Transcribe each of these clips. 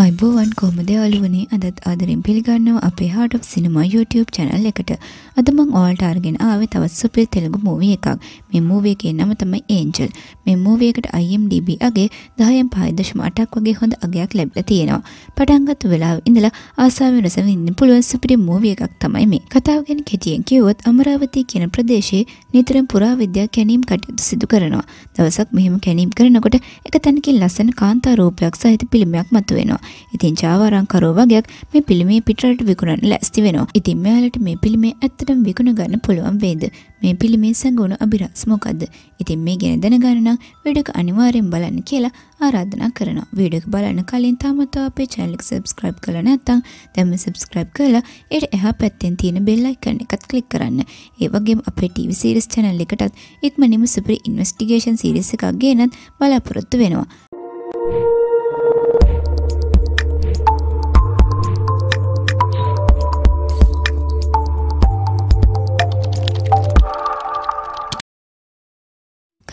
අයිබෝවන් කොහමද ඔලුවනේ අදත් ආදරින් පිළිගන්නව අපේ හාට සිනමා YouTube චැනල් එකට අදමං ඕල්ට අර්ගෙන ආවේ තවත් සුපිරි තෙලුගු මූවී එකක් මේ මූවී එකේ නම තමයි ඒන්ජල් මේ මූවී එකට IMDb අගේ 10.5.8ක් වගේ හොඳ අගයක් ලැබිලා තියෙනවා පටන් ගත්ත වෙලාව ඉඳලා ආසාවෙන් රස විඳින්න පුළුවන් සුපිරි මූවී එකක් තමයි මේ කතාව ගැන කෙටියෙන් කිව්වොත් අමරාවති කියන ප්‍රදේශයේ නිතරම පුරාවිද්‍යා කැණීම් කටයුතු සිදු කරනවා දවසක් මෙහෙම කැණීම් කරනකොට එක තැනකින් ලස්සන කාන්තා රූපයක් සහිත පිළිමයක් මතුවෙනවා ඉතින් චාවාරංකරෝ වගේයක් මේ පිළිමේ පිටරට විකුණන්න ලැස්ති වෙනවා. ඉතින් මෙයාලට මේ පිළිමේ ඇත්තටම විකුණ ගන්න පුළුවන් වේද? මේ පිළිමේ සැඟවුණු අභිරහස් මොකද්ද? ඉතින් මේ ගැන දැනගන්න නම් වීඩියෝ අනිවාර්යෙන් බලන්න කියලා ආරාධනා කරනවා. වීඩියෝ බලන්න කලින් තාමත් අපේ channel එක subscribe කරලා නැත්නම් දැන්ම subscribe කරලා ඊට එහා පැත්තෙන් තියෙන bell icon එකත් click කරන්න. ඒ වගේම අපේ TV series channel එකටත් ඉක්මනින්ම සුපිරි investigation series එකක් ගේනත් බලාපොරොත්තු වෙනවා.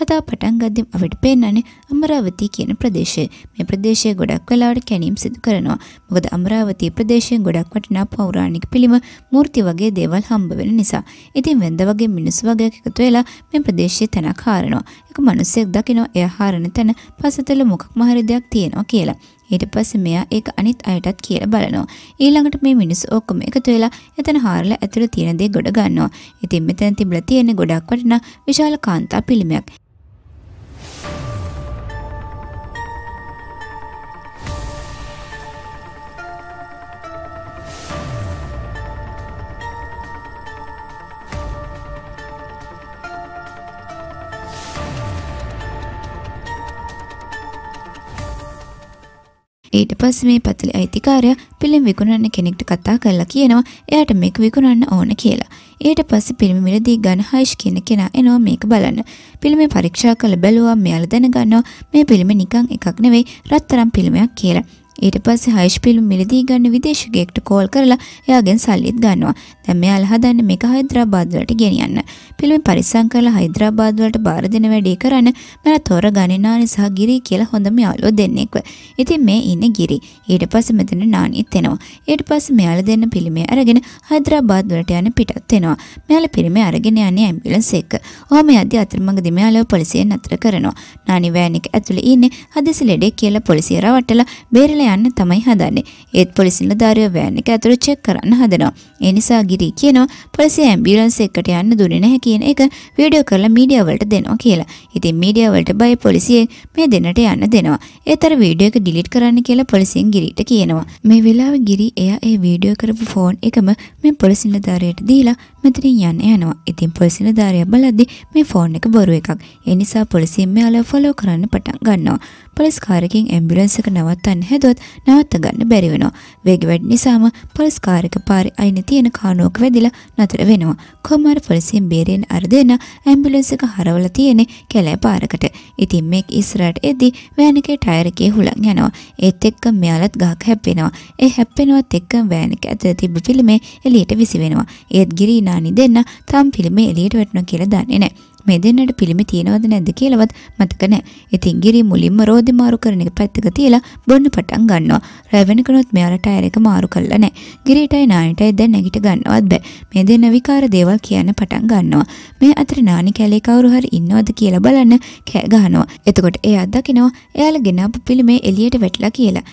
එදා පටන්ගදදිම් අවට පෙන්න්නන්නේ අමරාවතී කියන ප්‍රදේශය මේ ප්‍රදේශය ගොඩක් කලාට කැනීම් සිදු කරනවා මොකද අමරාවතී ප්‍රදේශයෙන් ගොඩක් වටනා පෞරාණික පිළිම මූර්ති වගේ දේවල් හම්බවෙන නිසා ඉතින් වැඳ වගේ මිනිස් වගේ එකතු වෙලා මේ ප්‍රදේශය තැනක් හාරනවා එක මනුස්සෙක් දකිනෝ එය හාරණ තැන පසතල මොකක් මහරි දෙයක් තියෙනවා කියලා ඊට පස්සේ මෙයා ඒක අනිත් අයටත් කියලා බලනවා. ඊළඟට මේ මිනිස්සු ඔක්කොම එකතු වෙලා එතන හාරලා ඇතුළේ තියෙන දේ ගොඩ ගන්නවා. ඉතින් මෙතන තිබිලා තියෙන ගොඩක් වටිනා විශාල කාන්තා පිළිමයක්. ඊට පස්ස මේ පතුලි අයිතිකාරය පිළිම් විකුණන්න කෙනෙක්ට කතා කරලා කියනවා එයාට මේක විකුණන්න ඕන කියලා. ඊට පස්සේ පිළිම මිලදී ගන්න හයිෂ් කියන කෙනා එනවා මේක බලන්න. පිළිමේ පරීක්ෂා කළ බැලුවා මෙයාලා දැනගන්නවා මේ පිළිම නිකන් එකක් නෙවෙයි රත්තරන් පිළිමයක් කියලා. ඊට පස්සේ හයිෂ් පිලුම් මිලදී ගන්න විදේශිකයෙක්ට කෝල් කරලා එයාගෙන් සල්ලිත් ගන්නවා. දැන් මෙයාලා හදන්නේ මේක හයිද්‍රාබාද් වලට ගෙනියන්න. පිළිම පරිස්සම් කරලා හයිද්‍රාබාද් වලට බාර දෙන වැඩේ කරන මම තොර ගණිනානි සහ ගිරි කියලා හොඳම යාළුවෝ දෙන්නෙක්ව. ඉතින් මේ ඉන්නේ ගිරි. ඊට පස්සේ මෙතන නානිත් එනවා. ඊට පස්සේ මෙයාලා දෙන්න පිළිමේ අරගෙන හයිද්‍රාබාද් වලට යන පිටත් වෙනවා. මෙයාලා පිළිමේ අරගෙන යන්නේ ඇම්බියුලන්ස් එක. ඔහම යද්දී අතරමඟදී මෙයාලා පොලිසියෙන් නතර කරනවා. නානි වෑන් එක ඇතුලේ ඉන්නේ හදිසි ලෙඩෙක් කියලා පොලිසිය රවට්ටලා බේරලා යන්න තමයි හදන්නේ. ඒත් පොලිසි නිලධාරියෝ වෑන් එක ඇතුළු චෙක් කරන්න හදනවා. ඒ නිසා ගිරි කියනවා පොලිසිය ඇම්බියුලන්ස් එක්කට යන්න දුන්නේ නැහැ කියන එක වීඩියෝ කරලා මීඩියා වලට දෙනවා කියලා. ඉතින් මීඩියා වලට බය පොලිසිය මේ දෙන්නට යන්න දෙනවා. ඒතර වීඩියෝ එක ඩිලීට් කරන්න කියලා පොලිසියෙන් ගිරිට කියනවා. මේ වෙලාවේ ගිරි එයා ඒ වීඩියෝ කරපු ෆෝන් එකම මේ පොලිසි නිලධාරියට දීලා මෙතනින් යන්න යනවා. ඉතින් පොලිසි නිලධාරියා බලද්දි මේ ෆෝන් එක බොරු එකක්. ඒ නිසා පොලිසියෙන් මෙයාලා ෆලෝ කරන්න පටන් ගන්නවා. පොලිස් කාරකින් ඇම්බියුලන්ස් එක නවත්තන්න හැදුවත් නවත්ත ගන්න බැරි වෙනවා. වේග වැඩි නිසාම පොලිස් කාරක පාරේ අයින තියෙන කානුවක වැදිලා නතර වෙනවා. කොහොමහරි පොලිසියෙන් බේරෙන්න අර දෙන්න ඇම්බියුලන්ස් එක හරවලා තියෙන්නේ කැලෑ පාරකට. ඉතින් මේක ඉස්සරහට එද්දී වෑන් එකේ ටයර් එකේ හුලං යනවා. ඒත් එක්ක මෙයාලත් ගහක හැප්පෙනවා. ඒ හැප්පෙනවත් එක්ක වෑන් එක ඇතුලේ තිබ්බ පිළිමේ එළියට විසි වෙනවා. ඒත් ගිරිනානි දෙන්න තම් පිළිමේ එළියට වැටෙනවා කියලා දන්නේ නැහැ. මේ දෙන්නට පිළිම තියෙනවද නැද්ද කියලාවත් මතක නැහැ. ඉතින් ගිරි මුලින්ම රෝදි මාරු කරන එක පැත්තක තියලා බොන්න පටන් ගන්නවා. රැ වෙනකනොත් මෙයාලා ටයර් එක මාරු කළා නැහැ. ගිරිටයි නානිටයි දැන් නැගිට ගන්නවත් බෑ. මේ දෙන්න විකාර දේවල් කියන්න පටන් ගන්නවා. මේ අතර නානි කැලේ කවුරු හරි ඉන්නවද කියලා බලන්න කෑ ගහනවා. එතකොට එයා දකිනවා එයාලා ගෙනාපු පිළිමේ එළියට වැටලා කියලා.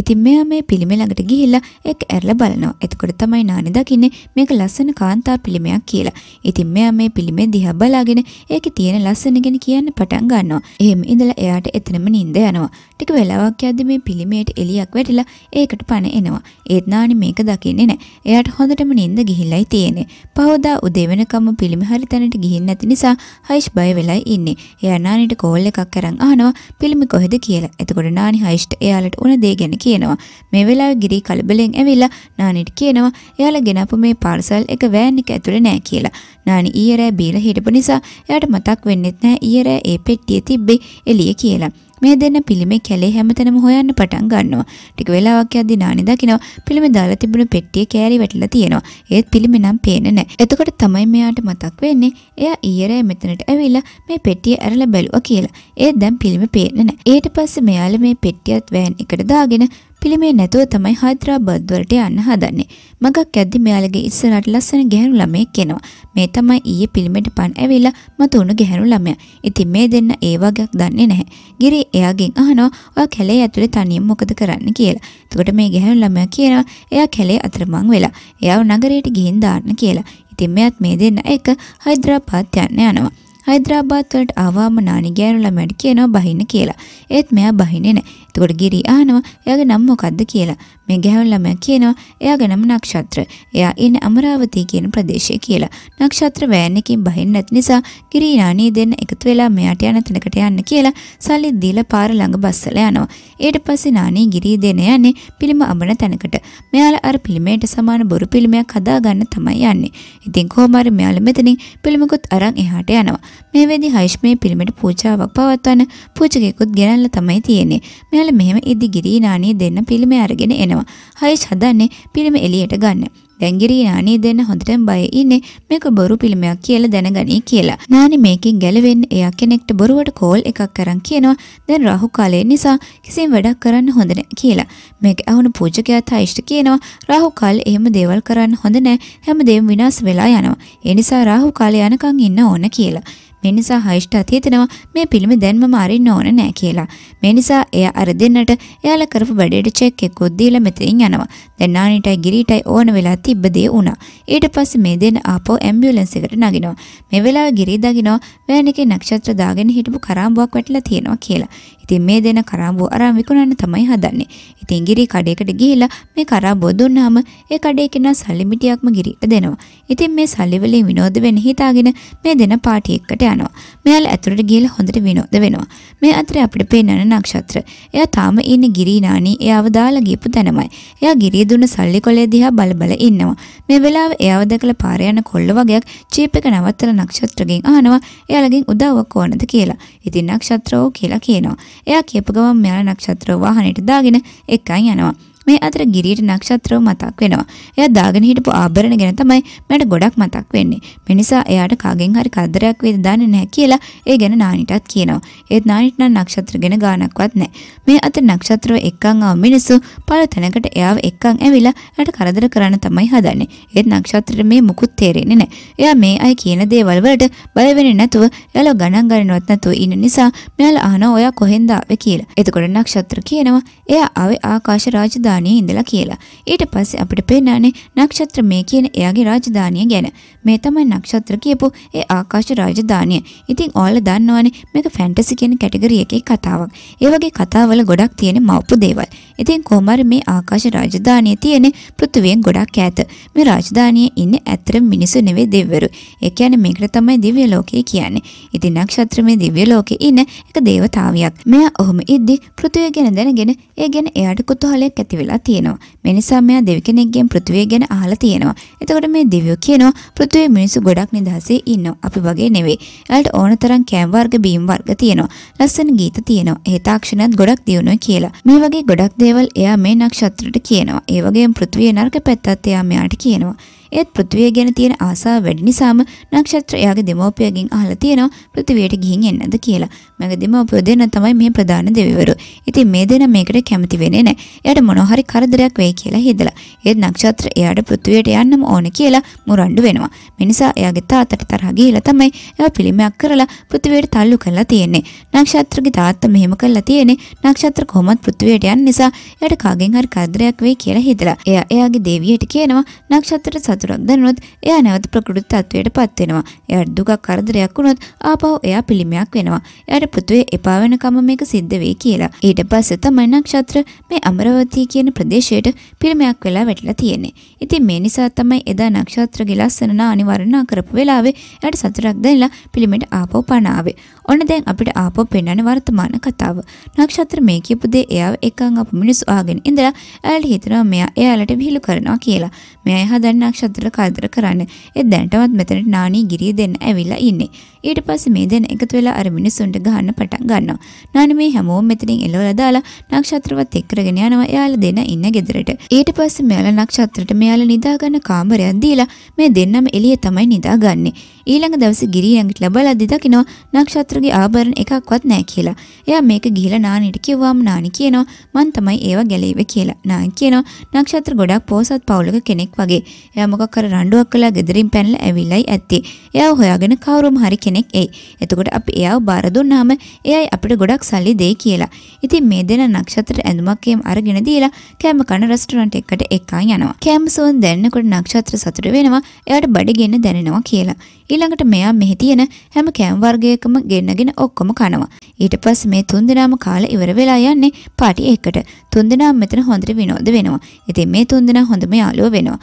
ඉතින් මෙයා මේ පිළිමේ ළඟට ගිහිල්ලා ඒක ඇරලා බලනවා. එතකොට තමයි නානි දකින්නේ මේක ලස්සන කාන්තා පිළිමයක් කියලා. ඉතින් මෙයා මේ පිළිමේ දිහා බලාගෙන ඒකේ තියෙන ලස්සන ගැන කියන්න පටන් ගන්නවා. එහෙම ඉඳලා එයාට එතනම නිින්ද යනවා. ටික වෙලාවක් යද්දි මේ පිළිමේට එලියක් වැටිලා ඒකට පණ එනවා. ඒත් නානි මේක දකින්නේ නැහැ. එයාට හොඳටම නිින්ද ගිහිල්ලයි තියෙන්නේ. පහෝදා උදේ වෙනකම් පිළිමේ හරි තැනට ගිහින් නැති නිසා හයිෂ් බය වෙලයි ඉන්නේ. එයා නානිට කෝල් එකක් කරන් අහනවා පිළිමේ කොහෙද කියලා. එතකොට නානි හයිෂ්ට එයාලට උන දේ ගැන කියනවා. මේ වෙලාවේ ගිරි කලබලෙන් ඇවිල්ලා නානිට කියනවා එයාලා ගෙනපු මේ පාර්සල් එක වෑන් එක ඇතුලේ නෑ කියලා. නානි ඊයේ රෑ බීලා හිටපු නිසා එයාට මතක් වෙන්නෙත් නෑ ඊයේ රෑ ඒ පෙට්ටියේ තිබ්බේ එළිය කියලා. මේ දෙන්න පිළිමේ කැලේ හැමතැනම හොයන්න පටන් ගන්නවා. ටික වෙලාවක් යද්දී නානි දකිනවා පිළිමේ දාලා තිබුණු පෙට්ටිය කෑරි වැටිලා තියෙනවා. ඒත් පිළිමේ නම් පේන්නේ නැහැ. එතකොට තමයි මෙයාට මතක් වෙන්නේ එයා ඊයරේ මෙතනට ඇවිල්ලා මේ පෙට්ටිය ඇරලා බැලුවා කියලා. ඒත් දැන් පිළිමේ පේන්නේ නැහැ. ඊට පස්සේ මෙයාලා මේ පෙට්ටියත් වෑන් එකට දාගෙන පිළිමේ නැතුව තමයි හයිද්‍රාබාද් වලට යන්න හදන්නේ. මගක් ඇද්දි මෙයාලගේ ඉස්සරහට ලස්සන ගැහැණු ළමයෙක් එනවා. මේ තමයි ඊයේ පිළිමෙට පන් ඇවිල්ලා මතුණු ගැහැණු ළමයා. ඉතින් මේ දෙන්න ඒ වගේක් දන්නේ නැහැ. ගිරි එයාගෙන් අහනවා ඔයා කැලේ ඇතුලේ තනියම මොකද කරන්න කියලා. එතකොට මේ ගැහැණු ළමයා කියනවා එයා කැලේ අතරමං වෙලා. එයාව නගරයට ගිහින් දාන්න කියලා. ඉතින් මෙයාත් මේ දෙන්න එක හයිද්‍රාබාද් යන්න යනවා. හයිද්‍රාබාද් වලට ආවම නානි ගෑනු ළමයට කියනවා බහින්න කියලා. ඒත් මෙයා බහින්නේ නැහැ. එතකොට ගිරි අහනවා එයාගේ නම මොකද්ද කියලා. මේ ගැහැණු ළමයා කියනවා එයාගේ නම නක්ෂත්‍ර. එයා ඉන්නේ අමරාවතී කියන ප්‍රදේශයේ කියලා. නක්ෂත්‍ර වෑන් එකකින් බහින්න නැති නිසා ගිරි නානී දෙන්න එකතු වෙලා මෙයාට යන තැනකට යන්න කියලා සල්ලි දීලා පාර ළඟ බස්සලා යනවා. ඊට පස්සේ නානී ගිරි දෙන යන්නේ පිළිම අඹන තැනකට. මෙයාලා අර පිළිමයට සමාන බොරු පිළිමයක් හදාගන්න තමයි යන්නේ. ඉතින් කොහොම හරි මෙයාලා මෙතනින් පිළිමකුත් අරන් එහාට යනවා. මේ වෙදී හයිෂ්මේ පිළිමයට පූජාවක් පවත්වන පූජකයෙකුත් ගෙනල්ලා තමයි තියෙන්නේ. මෙයා මෙයාල මෙහෙම ඉදිගිරීනානේ දෙන්න පිළිම අරගෙන එනවා. හයිෂ් හදන්නේ පිළිම එළියට ගන්න. දැන් ගිරීනානේ දෙන්න හොඳටම බය ඉන්නේ මේක බොරු පිළිමයක් කියලා දැනගනී කියලා. නානි මේකෙන් ගැලවෙන්න එයා කෙනෙක්ට බොරුවට කෝල් එකක් කරන් කියනවා. දැන් රාහු කාලය නිසා කිසිම වැඩක් කරන්න හොඳ කියලා. මේක අහුණු පූජකයාත් හයිෂ්ට කියනවා. රාහු කාලේ එහෙම දේවල් කරන්න හොඳ නැහැ. හැමදේම විනාශ වෙලා යනවා. ඒ නිසා රාහු කාලේ යනකම් ඉන්න ඕන කියලා. මේ නිසා හයිෂ්ටත් හිතෙනවා මේ පිළිම දැන් මම අරින්න ඕන නෑ කියලා. මේ නිසා එයා අර දෙන්නට එයාලා කරපු වැඩේට චෙක් එකක් දීලා මෙතනින් යනවා. දැන් නානිටයි ගිරීටයි ඕන වෙලා තිබ්බ දේ වුණා. ඊට පස්සේ මේ දෙන්න ආපහු ඇම්බියුලන්ස් එකට නගිනවා. මේ වෙලාවේ ගිරී දගිනවා වෑන් එකේ නක්ෂත්‍ර දාගෙන හිටපු කරාඹුවක් වැටිලා තියෙනවා කියලා. ඉතින් මේ දෙන කරාබෝ අරන් විකුණන්න තමයි හදන්නේ. ඉතින් ගිරි කඩේකට ගිහිලා මේ කරාබෝ දුන්නාම ඒ කඩේ කෙනා සල්ලි මිටියක්ම ගිරිට දෙනවා. ඉතින් මේ සල්ලි වලින් විනෝද වෙන්න හිතාගෙන මේ දෙන පාටි එකට යනවා. මෙයාලා ඇතුළට ගිහිලා හොඳට විනෝද වෙනවා. මේ අතරේ අපිට පේනන නක්ෂත්‍ර. එයා තාම ඉන්නේ ගිරි නානි එයාව දාලා ගියපු තැනමයි. එයා ගිරිය දුන්න සල්ලි කොලේ දිහා බලබල ඉන්නවා. මේ වෙලාවේ එයාව දැකලා පාර යන කොල්ල වගේක් චීප් එක නවත්තලා නක්ෂත්‍රගෙන් අහනවා එයාලගෙන් උදව්වක් ඕනද කියලා. ඉතින් නක්ෂත්‍රෝ කියලා කියනවා. එයා කියපු ගමන් මෙයාලා නක්ෂත්‍ර වාහනයට දාගෙන එකයි යනවා. මේ අතර ගිරීට නක්ෂත්‍රව මතක් වෙනවා. එයා දාගෙන හිටපු ආභරණ ගැන තමයි මට ගොඩක් මතක් වෙන්නේ. මේ නිසා එයාට කාගෙන් හරි කරදරයක් වේද දන්නේ නැහැ කියලා ඒ ගැන නානිටත් කියනවා. ඒත් නානිට නම් නක්ෂත්‍ර ගැන ගානක්වත් නැහැ. මේ අතර නක්ෂත්‍රව එක්කන් ආව මිනිස්සු පළ තැනකට එයාව එක්කන් ඇවිලා එයාට කරදර කරන්න තමයි හදන්නේ. ඒත් නක්ෂත්‍රට මේ මුකුත් තේරෙන්නේ නැහැ. එයා මේ අය කියන දේවල් වලට බය වෙන්නේ නැතුව එයාලා ගණන් ගන්නවත් නැතුව ඉන්න නිසා මෙයාලා අහනවා ඔයා කොහෙන්ද ආවේ කියලා. එතකොට නක්ෂත්‍ර කියනවා එයා ආවේ ආකාශ රාජධානි රාජධානියේ ඉඳලා කියලා. ඊට පස්සේ අපිට පෙන්නන්නේ නක්ෂත්‍ර මේ කියන එයාගේ රාජධානිය ගැන. මේ තමයි නක්ෂත්‍ර කියපු ඒ ආකාශ රාජධානිය. ඉතින් ඔයාලා දන්නවනේ මේක ෆැන්ටසි කියන කැටගරි එකේ කතාවක්. ඒ වගේ කතාවල ගොඩක් තියෙන මව්පු දේවල්. ඉතින් කොහොමද මේ ආකාශ රාජධානිය තියෙන්නේ පෘථිවියෙන් ගොඩක් ඈත. මේ රාජධානියේ ඉන්නේ ඇත්තට මිනිස්සු නෙවෙයි දෙවිවරු. ඒ කියන්නේ මේකට තමයි දිව්‍ය ලෝකය කියන්නේ. ඉතින් නක්ෂත්‍රමය දිව්‍ය ලෝකේ ඉන්න එක දේවතාවියක්. මෙයා ඔහොම ඉද්දි පෘථිවිය ගැන දැනගෙන ඒ ගැන එයාට කුතුහලයක් ඇති වෙලා තියෙනවා. මේ නිසා මෙයා දෙවි කෙනෙක්ගෙන් පෘථිවිය ගැන අහලා තියෙනවා. එතකොට මේ දෙවියෝ කියනවා පෘථිවියේ මිනිස්සු ගොඩක් නිදහසේ ඉන්නවා. අපි වගේ නෙවෙයි. එයාලට ඕන තරම් කැම් වර්ග බීම් වර්ග තියෙනවා. ලස්සන ගීත තියෙනවා. ඒ තාක්ෂණයත් ගොඩක් දියුණුවයි කියලා. මේ වගේ ගොඩක් දේවල් එයා මේ නක්ෂත්‍රයට කියනවා. ඒ වගේම පෘථිවියේ නරක පැත්තත් එයා මෙයාට කියනවා. ඒත් පෘථිවිය ගැන තියෙන ආසාව වැඩි නිසාම නක්ෂත්‍ර එයාගේ දෙමව්පියගෙන් අහලා තියෙනවා පෘථිවියට ගිහින් එන්නද කියලා. මගේ දෙමව්පිය දෙන්න තමයි මේ ප්‍රධාන දෙවිවරු. ඉතින් මේ දෙන මේකට කැමති වෙන්නේ නැහැ. එයාට මොනවා හරි කරදරයක් වෙයි කියලා හිතලා. ඒත් නක්ෂත්‍ර එයාට පෘථිවියට යන්නම ඕන කියලා මුරණ්ඩු වෙනවා. මේ නිසා එයාගේ තාත්තට තරහ ගිහිලා තමයි එයා පිළිමයක් කරලා පෘථිවියට තල්ලු කරලා තියෙන්නේ. නක්ෂත්‍රගේ තාත්තා මෙහෙම කරලා තියෙන්නේ නක්ෂත්‍ර කොහොමත් පෘථිවියට යන්න නිසා එයාට කාගෙන් හරි කරදරයක් වෙයි කියලා හිතලා. එයා එයාගේ දෙවියට කියනවා නක්ෂත්‍රට සතුට අනතුරක් දැනුනොත් එයා නැවත ප්‍රකෘති තත්වයට පත් වෙනවා. එයාට දුකක් කරදරයක් වුණොත් ආපහු එයා පිළිමයක් වෙනවා. එයාට පෘථුවේ එපා වෙනකම මේක සිද්ධ වෙයි කියලා. ඊට පස්සේ තමයි නක්ෂත්‍ර මේ අමරවතී කියන ප්‍රදේශයට පිළිමයක් වෙලා වැටිලා තියෙන්නේ. ඉතින් මේ නිසා තමයි එදා නක්ෂත්‍රගේ ලස්සන නානිවරණ කරපු වෙලාවේ එයාට සතුටක් දැනලා පිළිමෙට ආපහු පණ ආවේ. ඔන්න දැන් අපිට ආපහු පෙන්වන්නේ වර්තමාන කතාව. නක්ෂත්‍ර මේ කියපු දේ එයාව එකඟ අපු මිනිස්සු ආගෙන ඉඳලා එයාලට හිතනවා මෙයා එයාලට විහිළු කරනවා කියලා. මෙයා හදන්නේ නක්ෂත්‍ර චතුර කරදර කරන්න. ඒත් දැනටමත් මෙතනට නානී ගිරිය දෙන්න ඇවිල්ලා ඉන්නේ. ඊට පස්සේ මේ දෙන්න එකතු වෙලා අර මිනිසුන්ට ගහන්න පටන් ගන්නවා. නානී මේ හැමෝම මෙතනින් එලවලා දාලා නක්ෂත්‍රවත් එක්කරගෙන යනවා. එයාලා දෙන ඉන්න ගෙදරට. ඊට පස්සේ මෙයාලා නක්ෂත්‍රට මෙයාලා නිදාගන්න කාමරයක් දීලා මේ දෙන්නම එළියේ තමයි නිදාගන්නේ. ඊළඟ දවසේ ගිරිය ළඟට ලබලා දිදකිනවා නක්ෂත්‍රගේ ආභරණ එකක්වත් නැහැ කියලා. එයා මේක ගිහිලා නානිට කිව්වම නානි කියනවා මං තමයි ඒව ගැලෙයිව කියලා. නාන් කියනවා නක්ෂත්‍ර ගොඩක් පෝසත් පවුලක කෙනෙක් වගේ. එයා මොකක් හරි රණ්ඩුවක් කළා ගෙදරින් පැනලා ඇවිල්ලයි ඇත්තේ. එයාව හොයාගෙන කවුරුම හරි කෙනෙක් එයි. එතකොට අපි එයාව බාර දුන්නාම එයයි අපිට ගොඩක් සල්ලි දෙයි කියලා. ඉතින් මේ දෙන නක්ෂත්‍ර ඇඳුමක් එම් අරගෙන දීලා කෑම කන රෙස්ටොරන්ට් එකකට එක්කන් යනවා. කෑම සුවන් දැනනකොට නක්ෂත්‍ර සතුට වෙනවා. එයාට බඩගින්න දැනෙනවා කියලා. ඊළඟට මෙයා මෙහි තියෙන හැම කෑම වර්ගයකම ගෙන්නගෙන ඔක්කොම කනවා. ඊට පස්සේ මේ තුන්දෙනාම කාලා ඉවර වෙලා යන්නේ පාටි එකකට. තුන්දෙනාම මෙතන හොඳට විනෝද වෙනවා. ඉතින් මේ තුන්දෙනා හොඳම යාළුවෝ වෙනවා.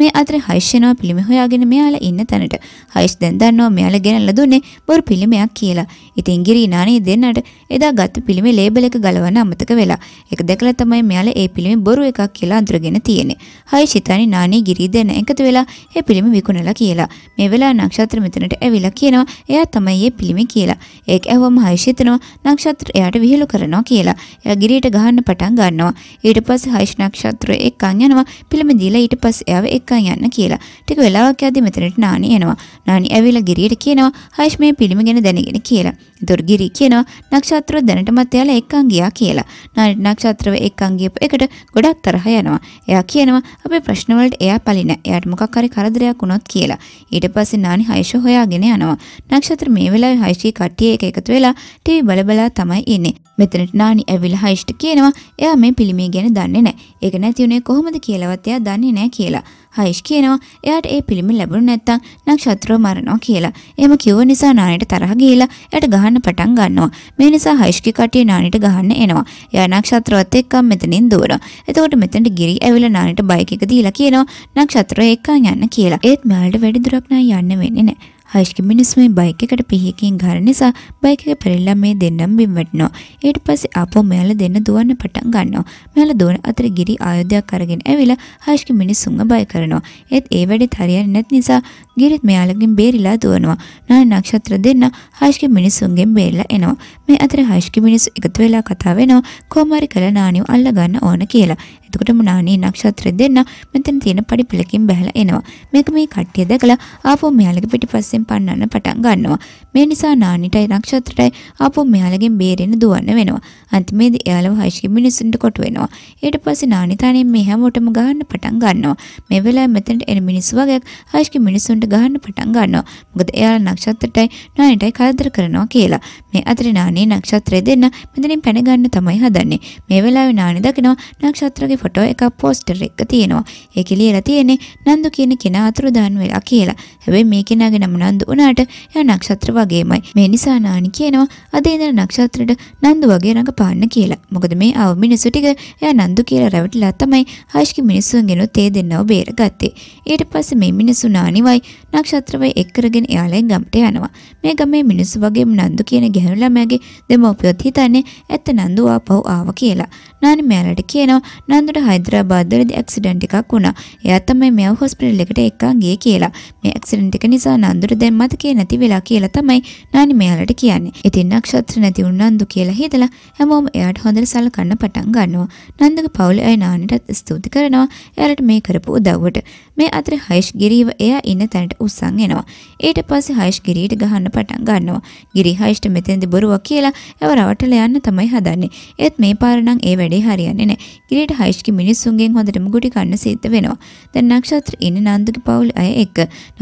මේ අතර හයිෂ් එනවා පිළිම හොයාගෙන මෙයාලා ඉන්න තැනට. හයිෂ් දැන් දන්නවා මෙයාලා ගෙනල්ලා දුන්නේ බොරු පිළිමයක් කියලා. ඉතින් ගිරිනානේ දෙන්නට එදා ගත්ත පිළිමේ ලේබල් එක ගලවන්න අමතක වෙලා. ඒක දැකලා තමයි මෙයාලා ඒ පිළිමේ බොරු එකක් කියලා අඳුරගෙන තියෙන්නේ. හයිෂ් හිතන්නේ නානේ ගිරි දෙන්න එකතු වෙලා ඒ පිළිම විකුණලා කියලා. මේ වෙලාව නක්ෂත්‍ර මෙතනට ඇවිල්ලා කියනවා එයා තමයි මේ පිළිමේ කියලා. ඒක ඇහුවම හයිෂ් හිතනවා නක්ෂත්‍ර එයාට විහිළු කරනවා කියලා. එයා ගිරියට ගහන්න පටන් ගන්නවා. ඊට පස්සේ හයිෂ් නක්ෂත්‍ර එක්කන් යනවා පිළිම දීලා ඊට පස්සේ එයාව එක්ක එක්කන් යන්න කියලා. ටික වෙලාවක් යද්දි මෙතනට නානි එනවා. නානි ඇවිල්ලා ගිරියට කියනවා හයිෂ් මේ පිළිම ගැන දැනගෙන කියලා. ඒතොර ගිරි කියනවා නක්ෂත්‍රව දැනටමත් එයාලා එක්කන් ගියා කියලා. නානි නක්ෂත්‍රව එක්කන් ගියපු එකට ගොඩක් තරහ යනවා. එයා කියනවා අපේ ප්‍රශ්න වලට එයා පලින. එයාට මොකක් හරි කරදරයක් වුණොත් කියලා. ඊට පස්සේ නානි හයිෂ හොයාගෙන යනවා. නක්ෂත්‍ර මේ වෙලාවේ හයිෂී කට්ටිය එක එකතු වෙලා ටීවී බල බලා තමයි ඉන්නේ. මෙතනට නානි ඇවිල්ලා හයිෂ්ට කියනවා එයා මේ පිළිමේ ගැන දන්නේ නැහැ. ඒක නැති උනේ කොහොමද කියලාවත් එයා දන්නේ නැහැ කියලා. හයිෂ් කියනවා එයාට ඒ පිළිම ලැබුණ නැත්තම් නක්ෂත්‍රව මරනවා කියලා. එහෙම කිව්ව නිසා නානිට තරහ ගිහිලා එයාට ගහන්න පටන් ගන්නවා. මේ නිසා හයිෂ්ගේ කටිය නානිට ගහන්න එනවා. එයා නක්ෂත්‍රවත් එක්කම මෙතනින් දුවනවා. එතකොට මෙතනට ගිරි ඇවිල්ලා නානිට බයික් එක දීලා කියනවා නක්ෂත්‍රව එක්කන් යන්න කියලා. ඒත් මෑල්ට වැඩි දුරක් නෑ යන්න වෙන්නේ නෑ. හයිෂ්ක මිනිස් මේ බයික් එකට පිහකින් ගහන නිසා බයික් එක පෙරලලා මේ දෙන්නම බිම් වැටෙනවා. ඊට පස්සේ ආපහු මෙයාලා දෙන්න දුවන්න පටන් ගන්නවා. මෙයාලා දුවන අතර ගිරි ආයුධයක් අරගෙන ඇවිල්ලා හයිෂ්ක මිනිස්සුන්ව බය කරනවා. ඒත් ඒ වැඩේ හරියන්නේ නැති නිසා ගිරිත් මෙයාලගෙන් බේරිලා දුවනවා. නාය නක්ෂත්‍ර දෙන්න හයිෂ්ක මිනිස්සුන්ගෙන් බේරිලා එනවා. මේ අතර හයිෂ්ක මිනිස්සු එකතු වෙලා කතා වෙනවා කොමාරි කළ නානියව අල්ලගන්න ඕන කියලා. එතකොටම නානී නක්ෂත්‍ර දෙන්න මෙතන තියෙන පඩිපිලකින් බැහැලා එනවා. මේක මේ කට්ටිය දැකලා ආපහු මෙයාලගේ පිටිපස්සේ වශයෙන් පන්නන්න පටන් ගන්නවා. මේ නිසා නානිටයි නක්ෂත්‍රටයි ආපහු මෙයාලගෙන් බේරෙන්න දුවන්න වෙනවා. අන්තිමේදී එයාලව හයිෂ්ගේ මිනිස්සුන්ට කොටු වෙනවා. ඊට පස්සේ නානි තනියෙන් මේ හැමෝටම ගහන්න පටන් ගන්නවා. මේ වෙලාවේ මෙතනට එන මිනිස්සු වගේක් හයිෂ්ගේ මිනිස්සුන්ට ගහන්න පටන් ගන්නවා. මොකද එයාලා නක්ෂත්‍රටයි නානිටයි කරදර කරනවා කියලා. මේ අතරේ නානි නක්ෂත්‍රය දෙන්න මෙතනින් පැන ගන්න තමයි හදන්නේ. මේ වෙලාවේ නානි දකිනවා නක්ෂත්‍රගේ ෆොටෝ එකක් පෝස්ටර් එකක තියෙනවා. ඒකේ ලියලා තියෙන්නේ නන්දු කියන කෙනා අතුරුදහන් වෙලා කියලා. හැබැයි මේ කෙනාගේ නම උනන්දු වුණාට එයා නක්ෂත්‍ර වගේමයි. මේ නිසා නානි කියනවා අද ඉඳලා නක්ෂත්‍රට නන්දු වගේ රඟපාන්න කියලා. මොකද මේ අව මිනිස්සු ටික එයා නන්දු කියලා රැවටිලා තමයි ආයිෂ්ගේ මිනිස්සුන්ගෙනුත් තේ දෙන්නව බේරගත්තේ. ඊට පස්සේ මේ මිනිස්සු නානිවයි නක්ෂත්‍රවයි එක් කරගෙන එයාලෙන් ගමට යනවා. මේ ගමේ මිනිස්සු වගේම නන්දු කියන ගැහැණු ළමයාගේ දෙමව්පියොත් හිතන්නේ ඇත්ත නන්දු ආපහු ආවා කියලා. නානි මෙයාලට කියනවා නන්දුට හයිදරාබාද් වලදී ඇක්සිඩන්ට් එකක් වුණා. එයා තමයි මෙයා හොස්පිටල් එකට එක්කන් ගියේ කියලා. මේ ඇක්සිඩන්ට් එක නිසා නන්දුට දැන් මතකේ නැති වෙලා කියලා තමයි නානි මෙයාලට කියන්නේ. ඉතින් නක්ෂත්‍ර නැති උනන්දු කියලා හිතලා හැමෝම එයාට හොඳට සලකන්න පටන් ගන්නවා. නන්දක පවුලේ අය නානිටත් ස්තුති කරනවා එයාලට මේ කරපු උදව්වට. මේ අතර හයිෂ් ගිරීව එයා ඉන්න තැනට උස්සන් එනවා. ඊට පස්සේ හයිෂ් ගිරීට ගහන්න පටන් ගන්නවා. ගිරි හයිෂ්ට මෙතෙන්දි බොරුවක් කියලා එව රවටල යන්න තමයි හදන්නේ. ඒත් මේ පාර නම් ඒ වැඩේ හරියන්නේ නැහැ. ගිරීට හයිෂ්ගේ මිනිස්සුන්ගෙන් හොඳටම ගුටි කන්න සිද්ධ වෙනවා. දැන් නක්ෂත්‍ර ඉන්නේ නන්දුගේ පවුලේ අය එක්ක.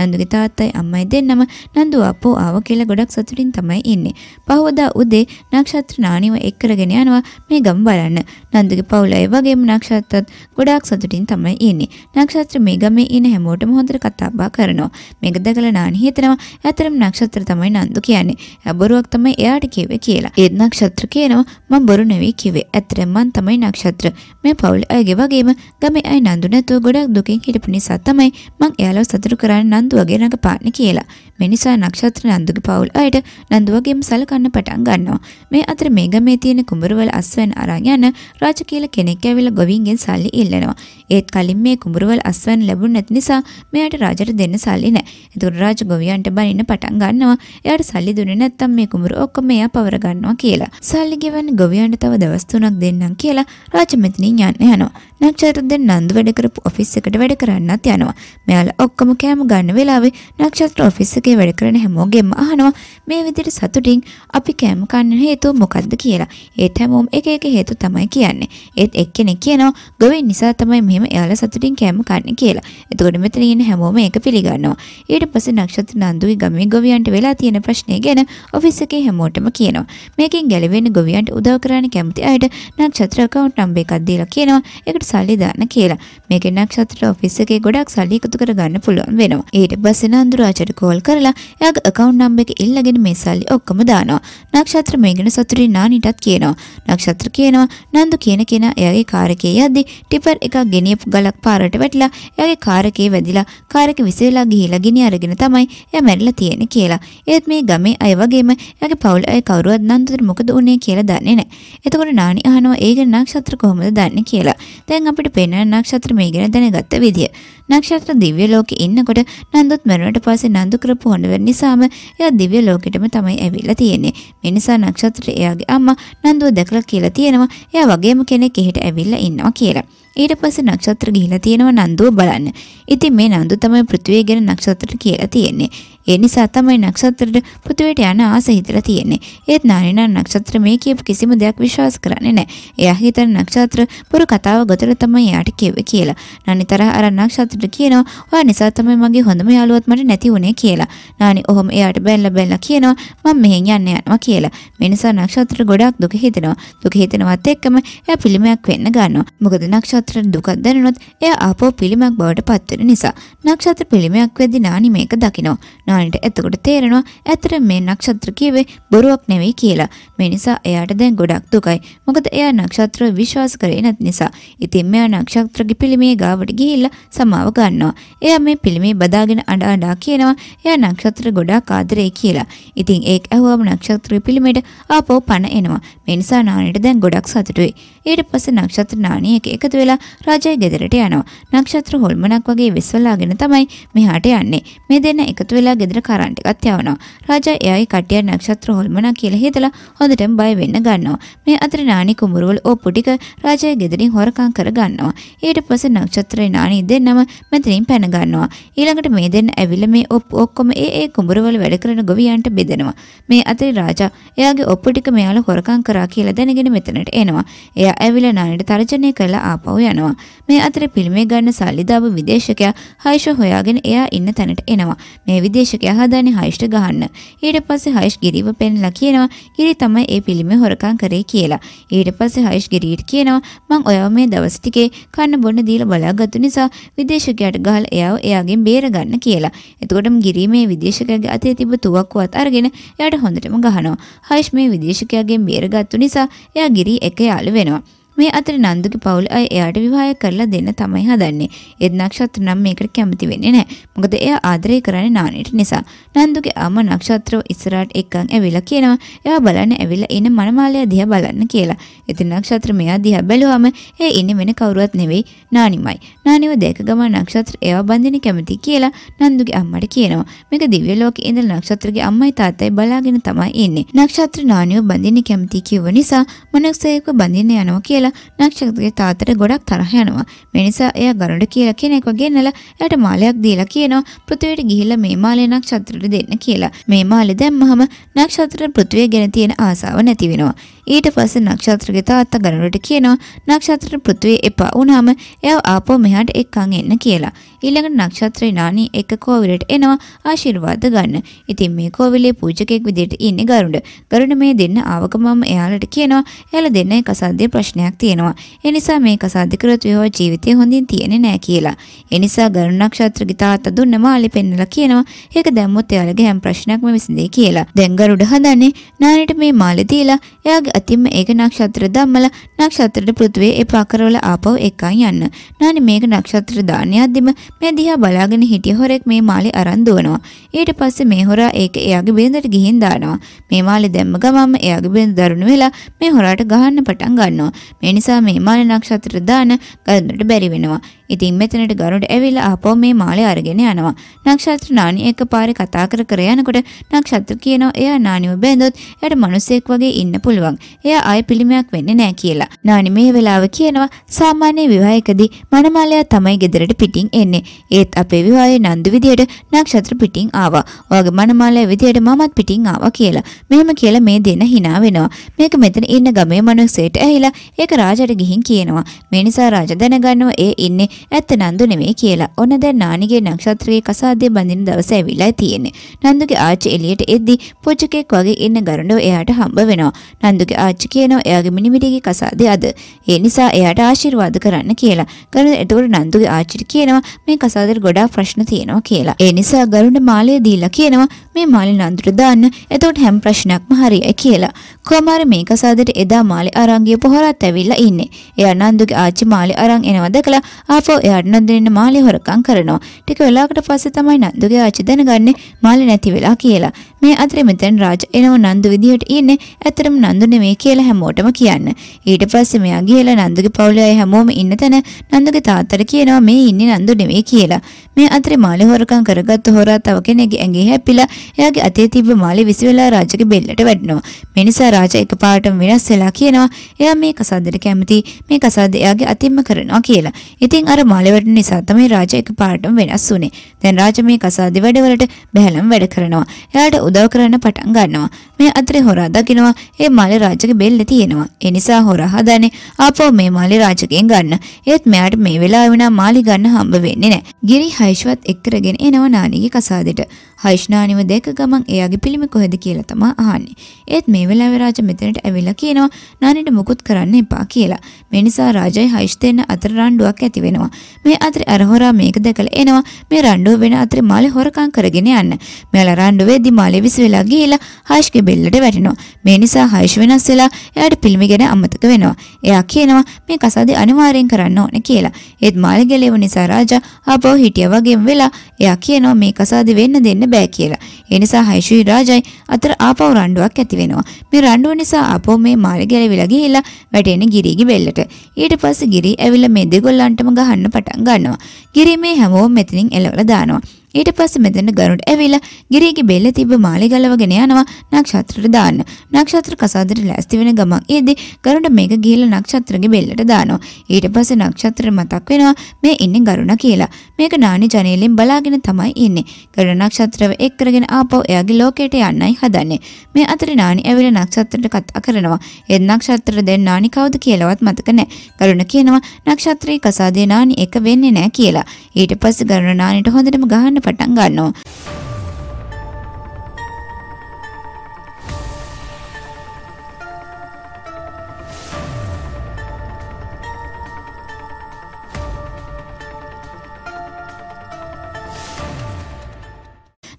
නන්දුගේ තාත්තයි අම්මයි දෙන්නම නන්දු අපෝ ආව කියලා ගොඩක් සතුටින් තමයි ඉන්නේ. පහවදා උදේ නක්ෂත්‍ර නානිව එක්කරගෙන යනවා මේ ගම බලන්න. නන්දුගේ පවුල අය වගේම නක්ෂත්‍රත් ගොඩක් සතුටින් තමයි ඉන්නේ. නක්ෂත්‍ර මේ ගමේ ඉන්න හැමෝටම හොඳට කතා බහ කරනවා. මේක දැකලා නානි හිතනවා ඇතරම් නක්ෂත්‍ර තමයි නන්දු කියන්නේ. ඇබරුවක් තමයි එයාට කිව්වේ කියලා. ඒත් නක්ෂත්‍ර කියනවා මම බොරු නෙවෙයි කිව්වේ. ඇතරම් මං තමයි නක්ෂත්‍ර. මේ පවුල් අයගේ වගේම ගමේ අය නන්දු නැතුව ගොඩක් දුකින් හිටපු නිසා තමයි මං එයාලව සතුටු කරන්නේ නන්දු වගේ රඟපාන්නේ කියලා. මේ නිසා නක්ෂත්‍ර නන්දුගේ පවුල් අයට නන්දු වගේම සලකන්න පටන් ගන්නවා. මේ අතර මේ ගමේ තියෙන කුඹරවල අස්වැන්න අරන් යන රාජ කියලා කෙනෙක් ඇවිල්ලා ගොවින්ගෙන් සල්ලි ඉල්ලනවා. ඒත් කලින් මේ කුඹරවල අස්වැන්න ලැබුණ නැති නිසා මෙයාට රාජට දෙන්න සල්ලි නැහැ. ඒතුර රාජ ගොවියන්ට බනින්න පටන් ගන්නවා. එයාට සල්ලි දුන්නේ නැත්තම් මේ කුඹුර ඔක්කොම එයා පවර ගන්නවා කියලා. සල්ලි ගෙවන්න ගොවියන්ට තව දවස් තුනක් දෙන්නම් කියලා රාජ මෙතනින් යන්න යනවා. නක්ෂත්‍ර දැන් නන්දු වැඩ කරපු ඔෆිස් එකට වැඩ කරන්නත් යනවා. මෙයාලා ඔක්කොම කෑම ගන්න වෙලාවේ නක්ෂත්‍ර ඔෆිස් එකේ වැඩ කරන හැමෝගෙම අහනවා මේ විදිහට සතුටින් අපි කෑම කන්න හේතුව මොකක්ද කියලා. ඒත් හැමෝම එක එක හේතු තමයි කියන්නේ. ඒත් එක්කෙනෙක් කියනවා ගොවින් නිසා තමයි මෙහෙම එයාලා සතුටින් කෑම කන්නේ කියලා. එතකොට මෙතන ඉන්න හැමෝම ඒක පිළිගන්නවා. ඊට පස්සේ නක්ෂත්‍ර නන්දුයි ගමේ ගොවියන්ට වෙලා තියෙන ප්‍රශ්නේ ගැන ඔෆිස් එකේ හැමෝටම කියනවා. මේකෙන් ගැලවෙන්න ගොවියන්ට උදව් කරන්න කැමති අයට නක්ෂත්‍ර account number එකක් දීලා කියනවා. ඒකට සල්ලි දාන්න කියලා. මේකෙන් නක්ෂත්‍රට ඔෆිස් එකේ ගොඩක් සල්ලි එකතු කරගන්න පුළුවන් වෙනවා. ඊට පස්සේ නන්දුරාජට කෝල් කරලා එයාගේ account number එක ඉල්ලගෙන මේ සල්ලි ඔක්කොම දානවා. නක්ෂත්‍ර මේ ගැන සතුටින් නානිටත් කියනවා. නක්ෂත්‍ර කියනවා නන්දු කියන කෙනා එයාගේ කාර් එකේ යද්දි ටිපර් එකක් ගෙනියපු ගලක් පාරට වැටිලා එයාගේ කාර් එකේ වැදිලා කාර් එක විසෙලා ගිහිලා ගිනි අරගෙන තමයි එයා මැරිලා තියෙන්නේ කියලා. ඒත් මේ ගමේ අය වගේම එයාගේ පවුල අය කවුරුවත් නන්දුට මොකද වුනේ කියලා දන්නේ නැහැ. එතකොට නානි අහනවා ඒ ගැන නක්ෂත්‍ර කොහොමද දන්නේ කියලා. දැන් දැන් අපිට පෙනෙන නක්ෂත්‍ර මේ ගැන දැනගත්ත විදිය. නක්ෂත්‍ර දිව්‍ය ලෝකෙ ඉන්නකොට නන්දුත් මරුණට පස්සේ නන්දු කරපු හොඬවැර නිසාම එයා දිව්‍ය ලෝකෙටම තමයි ඇවිල්ලා තියෙන්නේ. මේ නිසා නක්ෂත්‍ර එයාගේ අම්මා නන්දුව දැකලා කියලා තියෙනවා. එයා වගේම කෙනෙක් එහෙට ඇවිල්ලා ඉන්නවා කියලා. ඊට පස්සේ නක්ෂත්‍ර ගිහිලා තියෙනවා නන්දුව බලන්න. ඉතින් මේ නන්දු තමයි පෘථිවිය ගැන නක්ෂත්‍රට කියලා තියෙන්නේ. ඒ නිසා තමයි නක්ෂත්‍රයට පෘථිවියට යන ආස හිතලා තියෙන්නේ. ඒත් නානිනා නක්ෂත්‍ර මේ කියපු කිසිම දෙයක් විශ්වාස කරන්නේ නැහැ. එයා හිතන නක්ෂත්‍ර පුරු කතාව ගොතර තමයි එයාට කිව්වේ කියලා. නනිතරහ අර නක්ෂත්‍රට කියනවා ඔයා නිසා තමයි මගේ හොඳම යාළුවත් මට නැති වුණේ කියලා. නානි ඔහොම එයාට බැලලා බැලලා කියනවා මම මෙහෙන් යන්න යනවා කියලා. මේ නිසා නක්ෂත්‍ර ගොඩක් දුක හිතෙනවා. දුක හිතෙනවත් එක්කම එයා පිළිමයක් වෙන්න ගන්නවා. මොකද නක්ෂත්‍ර දුකක් දැනුණොත් එයා ආපෝ පිළිමයක් බවට පත් නිසා. නක්ෂත්‍ර පිළිමයක් වෙද්දී නානි මේක දකිනවා. යානිට එතකොට තේරෙනවා ඇතර මේ නක්ෂත්‍ර කියවේ බොරුවක් නෙවෙයි කියලා. මේ නිසා එයාට දැන් ගොඩක් දුකයි. මොකද එයා නක්ෂත්‍ර විශ්වාස කරේ නැති නිසා. ඉතින් මෙයා නක්ෂත්‍රගේ පිළිමේ ගාවට ගිහිල්ලා සමාව ගන්නවා. එයා මේ පිළිමේ බදාගෙන අඬ අඬා කියනවා එයා නක්ෂත්‍ර ගොඩාක් ආදරේ කියලා. ඉතින් ඒක ඇහුවම නක්ෂත්‍ර පිළිමේට ආපහු පණ එනවා. මේ නිසා නානිට දැන් ගොඩක් සතුටුයි. ඊට පස්සේ නක්ෂත්‍ර නානියක එකතු වෙලා රාජය ගෙදරට යනවා. නක්ෂත්‍ර හොල්මනක් වගේ වෙස්වලාගෙන තමයි මෙහාට යන්නේ. මේ දෙන්න එකතු වෙලා ගෙදර කරන්ට් එකත් යවනවා. රාජා එයාගේ කටිය නක්ෂත්‍ර හොල්මනා කියලා හිතලා හොඳටම බය වෙන්න ගන්නවා. මේ අතර නානි කුඹුරවල ඔප්පු ටික රාජා ගෙදරින් හොරකම් කර ගන්නවා. ඊට පස්සේ නක්ෂත්‍රේ නානි දෙන්නම මෙතනින් පැන ගන්නවා. ඊළඟට මේ දෙන්න ඇවිල්ලා මේ ඔප්පු ඔක්කොම ඒ ඒ කුඹුරවල වැඩ කරන ගොවියන්ට බෙදෙනවා. මේ අතරේ රාජා එයාගේ ඔප්පු ටික මෙයාලා හොරකම් කරා කියලා දැනගෙන මෙතනට එනවා. එයා ඇවිල්ලා නානිට තර්ජනය කරලා ආපහු යනවා. මේ අතරේ පිළිමේ ගන්න සල්ලි දාපු විදේශකයා හයිෂ හොයාගෙන එයා ඉන්න තැනට එනවා. මේ විදේශ දේශකයා හදන්නේ හයිෂ්ට ගහන්න. ඊට පස්සේ හයිෂ් ගිරිව පෙන්ලා කියනවා ගිරි තමයි ඒ පිළිමේ හොරකම් කරේ කියලා. ඊට පස්සේ හයිෂ් ගිරීට කියනවා මං ඔයාව මේ දවස් ටිකේ කන්න බොන්න දීලා බලාගත්තු නිසා විදේශකයාට ගහලා එයාව එයාගෙන් බේරගන්න කියලා. එතකොටම ගිරි මේ විදේශකයාගේ අතේ තිබ්බ තුවක්කුවත් අරගෙන එයාට හොඳටම ගහනවා. හයිෂ් මේ විදේශකයාගෙන් බේරගත්තු නිසා එයා ගිරි එක යාළු වෙනවා. මේ අතර නන්දුගේ පවුල අය එයාට විවාහය කරලා දෙන්න තමයි හදන්නේ. එත් නක්ෂත්‍ර නම් මේකට කැමති වෙන්නේ නැහැ. මොකද එයා ආදරය කරන්නේ නානේට නිසා. නන්දුගේ අම්මා නක්ෂත්‍රව ඉස්සරහට එක්කන් ඇවිල්ලා කියනවා එයා බලන්න ඇවිල්ලා ඉන්න මනමාලයා දිහා බලන්න කියලා. ඉතින් නක්ෂත්‍ර මෙයා දිහා බැලුවම ඒ ඉන්නේ වෙන කවුරුවත් නෙවෙයි නානිමයි. නානිව දැක ගමන් නක්ෂත්‍ර එයා බඳින කැමති කියලා නන්දුගේ අම්මට කියනවා. මේක දිව්‍ය ලෝකේ ඉඳලා නක්ෂත්‍රගේ අම්මයි තාත්තයි බලාගෙන තමයි ඉන්නේ. නක්ෂත්‍ර නානිව බඳින්න කැමති කිව්ව නිසා මනසේක බඳින්න යනවා කියලා කියලා නක්ෂත්‍රගේ තාත්තට ගොඩක් තරහ යනවා. මේ නිසා එයා ගරුඩ කියලා කෙනෙක් වගේ නැලා එයාට මාලයක් දීලා කියනවා පෘථිවියට ගිහිල්ලා මේ මාලය නක්ෂත්‍රට දෙන්න කියලා. මේ මාලේ දැම්මහම නක්ෂත්‍රට පෘථිවිය ගැන තියෙන ආසාව නැති වෙනවා. ඊට පස්සේ නක්ෂත්‍රගේ තාත්තා ගණුරට කියනවා නක්ෂත්‍රට පෘථිවිය එපා වුණාම එයා ආපහු මෙහාට එක්කන් එන්න කියලා. ඊළඟට නක්ෂත්‍රේ නානි එක කෝවිලට එනවා ආශිර්වාද ගන්න. ඉතින් මේ කෝවිලේ පූජකෙක් විදිහට ඉන්නේ ගරුඩ. ගරුඩ මේ දෙන්න ආවකමම එයාලට කියනවා එයාලා දෙන්න කසාද්‍ය ප්‍රශ්නයක් තියෙනවා. ඒ නිසා මේ කසාද්‍ය කරත් විවාහ ජීවිතේ හොඳින් තියෙන්නේ නැහැ කියලා. ඒ නිසා ගරුණ නක්ෂත්‍රගේ තාත්තා දුන්න මාළි පෙන්නලා කියනවා ඒක දැම්මොත් එයාලගේ හැම ප්‍රශ්නයක්ම විසඳේ කියලා. දැන් ගරුඩ හදන්නේ නානිට මේ මාළි දීලා එයාගේ අතින්ම ඒක නක්ෂත්‍ර දම්මලා නක්ෂත්‍රට පෘථුවේ එපා කරවල ආපහු එක්කන් යන්න. නානි මේක නක්ෂත්‍ර දානියද්දිම මේ දිහා බලාගෙන හිටිය හොරෙක් මේ මාලේ අරන් දුවනවා. ඊට පස්සේ මේ හොරා ඒක එයාගේ බෙදෙන්දට ගිහින් දානවා. මේ මාලේ දැම්ම ගමන්ම එයාගේ බෙදෙන්ද දරුණු වෙලා මේ හොරාට ගහන්න පටන් ගන්නවා. මේ නිසා මේ මාලේ නක්ෂත්‍ර දාන ගරුඩට බැරි වෙනවා. ඉතින් මෙතනට ගරුඩ ඇවිල්ලා ආපහු මේ මාලේ අරගෙන යනවා. නක්ෂත්‍ර නානි එකපාරේ කතා කර කර යනකොට නක්ෂත්‍ර කියනවා එයා නානිව බැඳොත් එයාට මිනිසෙක් වගේ ඉන්න පුළුවන්. එයා ආය පිළිමයක් වෙන්නේ නැහැ කියලා. නානි මේ වෙලාව කියනවා සාමාන්‍ය විවාහයකදී මනමාලයා තමයි ගෙදරට පිටින් එන්නේ. ඒත් අපේ විවාහයේ නන්දු විදියට නක්ෂත්‍ර පිටින් ආවා. ඔයාගේ මනමාලයා විදියට මමත් පිටින් ආවා කියලා. මෙහෙම කියලා මේ දෙන hina වෙනවා. මේක මෙතන ඉන්න ගමේ මිනිස්සෙට ඇහිලා ඒක රාජට ගිහින් කියනවා. මේ නිසා රාජ දැනගන්නවා ඒ ඉන්නේ ඇත්ත නන්දු නෙමෙයි කියලා. ඔන්න දැන් නානිගේ නක්ෂත්‍රයේ කසාදේ බඳින දවස ඇවිල්ලා තියෙන්නේ. නන්දුගේ ආච්චි එළියට එද්දී පොජ්ජකෙක් වගේ ඉන්න ගරුඬව එයාට හම්බ වෙනවා. නන්දුගේ ආච්චි කියනවා එයාගේ මිනිමිටිගේ කසාදේ අද. ඒ නිසා එයාට ආශිර්වාද කරන්න කියලා. කරන එතකොට නන්දුගේ ආච්චිට කියනවා මේ කසාදේට ගොඩාක් ප්‍රශ්න තියෙනවා කියලා. ඒ නිසා ගරුණ මාලය දීලා කියනවා මේ මාලි නඳුර දාන්න. එතකොට හැම ප්‍රශ්නක්ම හරියයි කියලා. කොහමර මේක සාදට එදා මාලි අරන් ගිය පොහොරත් ඇවිල්ලා ඉන්නේ. එයා නන්දුගේ ආච්චි මාලි අරන් එනවා දැකලා ආපහු එයාට නන්දිනින්න මාලි හොරකම් කරනවා. ටික වෙලාවකට පස්සේ තමයි නන්දුගේ ආච්චි දැනගන්නේ මාලි නැති වෙලා කියලා. මේ අතරේ මෙතන රාජ එනව නන්දු විදියට ඉන්නේ. ඇත්තටම නන්දු නෙමෙයි කියලා හැමෝටම කියන්න. ඊට පස්සේ මෙයා ගිහලා නන්දුගේ පවුලේ අය හැමෝම ඉන්න තැන නන්දුගේ තාත්තට කියනවා මේ ඉන්නේ නන්දු නෙමෙයි කියලා. මේ අතරේ මාලි හොරකම් කරගත්තු හොරා තව කෙනෙක්ගේ ඇඟේ හැපිලා එයාගේ අතේ තිබ්බ මාලේ විසිවිලා රාජගේ බෙල්ලට වැටෙනවා. මේ නිසා රාජ එකපාරටම වෙනස් වෙලා කියනවා එයා මේ කසාදෙට කැමති මේ කසාද එයාගේ අතින්ම කරනවා කියලා. ඉතින් අර මාලේ වැටෙන නිසා තමයි රාජ එකපාරටම වෙනස් වුනේ. දැන් රාජ මේ කසාදේ වැඩවලට බැහැලම් වැඩ කරනවා. එයාට උදව් කරන්න පටන් ගන්නවා. මේ අතරේ හොරා දකිනවා ඒ මාලේ රාජගේ බෙල්ලේ තියෙනවා. ඒ නිසා හොරා හදනේ ආපහු මේ මාලේ රාජගෙන් ගන්න. ඒත් මෙයාට මේ වෙලාවෙ නම් මාලි ගන්න හම්බ වෙන්නේ නැහැ. ගිරි හයිෂ්වත් එක්කරගෙන එනවා නානිගේ කසාදෙට. හයිෂ්නානිව දැක ගමන් එයාගේ පිළිම කොහෙද කියලා තමයි අහන්නේ. ඒත් මේ වෙලාවේ රාජ මෙතනට ඇවිල්ලා කියනවා නානිට මුකුත් කරන්න එපා කියලා. මේ නිසා රාජයි හයිෂ් දෙන්න අතර රණ්ඩුවක් ඇති වෙනවා. මේ අතරේ අර හොරා මේක දැකලා එනවා. මේ රණ්ඩුව වෙන අතරේ මාලේ හොරකම් කරගෙන යන්න. මෙයාලා රණ්ඩුවේදී මාලේ විස වෙලා ගිහිලා හයිෂ්ගේ බෙල්ලට වැටෙනවා. මේ නිසා හයිෂ් වෙනස් වෙලා එයාට පිළිමි ගැන අමතක වෙනවා. එයා කියනවා මේ කසාදේ අනිවාර්යෙන් කරන්න ඕනේ කියලා. ඒත් මාළිගය ලැබුණ නිසා රාජා ආපහු හිටියා වගේම වෙලා එයා කියනවා මේ කසාදේ වෙන්න දෙන්න බෑ කියලා. ඒ නිසා හයිෂුයි රාජයි අතර ආපහු රණ්ඩුවක් ඇති වෙනවා. මේ රණ්ඩුව නිසා ආපහු මේ මාළිගය ලැබිලා ගිහිල්ලා වැටෙන ගිරිගේ බෙල්ලට. ඊට පස්සේ ගිරි ඇවිල්ලා මේ දෙගොල්ලන්ටම ගහන්න පටන් ගන්නවා. ගිරි මේ හැමෝම මෙතනින් එලවලා දානවා. ඊට පස්සේ මෙතන ගරුඩ් ඇවිල්ලා ගිරියගේ බෙල්ල තිබ්බ මාලි ගලවගෙන යනවා නක්ෂත්‍රට දාන්න. නක්ෂත්‍ර කසාදෙට ලෑස්ති වෙන ගමන් ඒදී ගරුඩ මේක ගිහලා නක්ෂත්‍රගේ බෙල්ලට දානවා. ඊට පස්සේ නක්ෂත්‍ර මතක් වෙනවා මේ ඉන්නේ ගරුණ කියලා. මේක නානි ජනේලෙන් බලාගෙන තමයි ඉන්නේ. ගරුණ නක්ෂත්‍රව එක් කරගෙන ආපහු එයාගේ ලෝකයට යන්නයි හදන්නේ. මේ අතරේ නානි ඇවිල්ලා නක්ෂත්‍රට කතා කරනවා. ඒ නක්ෂත්‍ර දැන් නානි කවුද කියලාවත් මතක නැහැ. ගරුණ කියනවා නක්ෂත්‍රී කසාදේ නානි එක වෙන්නේ නැහැ කියලා. ඊට පස්සේ ගරුණ නානිට හොඳටම ගහන්න പട്ടം കാണണം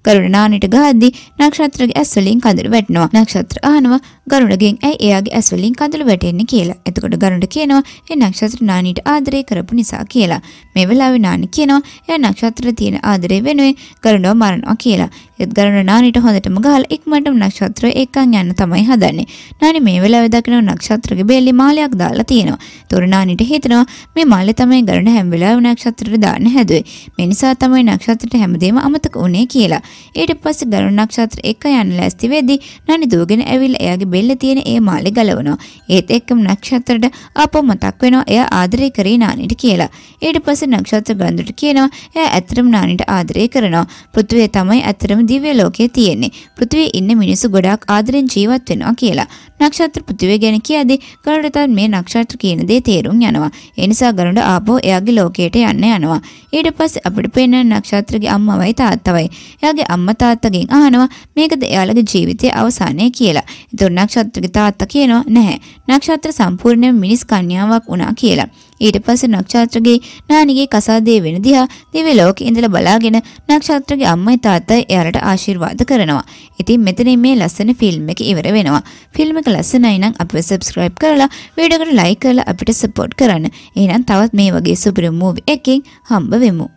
ගරුඩ නානට ගහද්දි නක්ෂත්‍රගේ ඇස්වලින් කඳුළු වැටෙනවා. නක්ෂත්‍ර අහනවා ගරුඩගෙන් ඇයි එයාගේ ඇස්වලින් කඳුළු වැටෙන්නේ කියලා. එතකොට ගරුඩ කියනවා ඒ නක්ෂත්‍ර නානීට ආදරය කරපු නිසා කියලා. මේ වෙලාවේ නානි කියනවා එයා නක්ෂත්‍ර තියෙන ආදරය වෙනුවෙන් ගරුඩව මරනවා කියලා. ඒත් ගරුඩ නානීට හොඳටම ගහලා ඉක්මනටම නක්ෂත්‍රය එක්කන් යන්න තමයි හදන්නේ. නානි මේ වෙලාවේ දකිනවා නක්ෂත්‍රගේ බෙල්ලේ මාලයක් දාලා තියෙනවා. ඒතොර නානීට හිතෙනවා මේ මාලේ තමයි ගරුඩ හැම වෙලාවෙම නක්ෂත්‍රට දාන්න හැදුවේ. මේ නිසා තමයි නක්ෂත්‍රට හැමදේම අමතක වුනේ කියලා. ඊට පස්සේ ගරු නක්ෂත්‍ර එක යන ලැස්ති වෙදී නනි දුවගෙන ඇවිල්ලා එයාගේ බෙල්ල තියෙන ඒ මාලේ ගලවනවා. ඒත් එක්කම නක්ෂත්‍රට ආපහු මතක් වෙනවා එයා ආදරය කරේ නානිට කියලා. ඊට පස්සේ නක්ෂත්‍ර ගන්දුට කියනවා එයා ඇත්තටම නානිට ආදරය කරනවා. පෘථිවිය තමයි ඇත්තටම දිව්‍ය ලෝකයේ තියෙන්නේ. පෘථිවියේ ඉන්න මිනිස්සු ගොඩාක් ආදරෙන් ජීවත් වෙනවා කියලා. නක්ෂත්‍ර පෘථිවිය ගැන කියද්දී ගරුට මේ නක්ෂත්‍ර කියන දේ තේරුම් යනවා. ඒ නිසා ගරුට ආපහු එයාගේ ලෝකයට යන්න යනවා. ඊට පස්සේ අපිට පේන නක්ෂත්‍රගේ අම්මවයි තාත්තවයි. එයාගේ එයාගේ අම්මා තාත්තගෙන් අහනවා මේකද එයාලගේ ජීවිතයේ අවසානය කියලා. ඒතොර නක්ෂත්‍රගේ තාත්තා කියනවා නැහැ. නක්ෂත්‍ර සම්පූර්ණයෙන් මිනිස් කන්‍යාවක් වුණා කියලා. ඊට පස්සේ නක්ෂත්‍රගේ නානිගේ කසාදේ වෙන දිහා දිව්‍ය ලෝකේ ඉඳලා බලාගෙන නක්ෂත්‍රගේ අම්මයි තාත්තයි එයාලට ආශිර්වාද කරනවා. ඉතින් මෙතනින් මේ ලස්සන ෆිල්ම් එක ඉවර වෙනවා. ෆිල්ම් එක ලස්සනයි නම් අපිව subscribe කරලා වීඩියෝ එකට like කරලා අපිට support කරන්න. එහෙනම් තවත් මේ වගේ සුපිරි movie එකකින් හම්බ වෙමු.